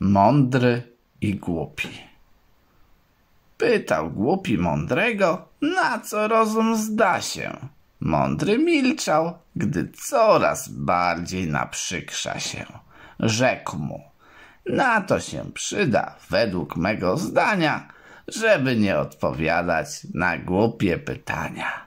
mądry i głupi. Pytał głupi mądrego, na co rozum zda się. Mądry milczał, gdy coraz bardziej naprzykrza się. Rzekł mu, na to się przyda, według mego zdania, żeby nie odpowiadać na głupie pytania.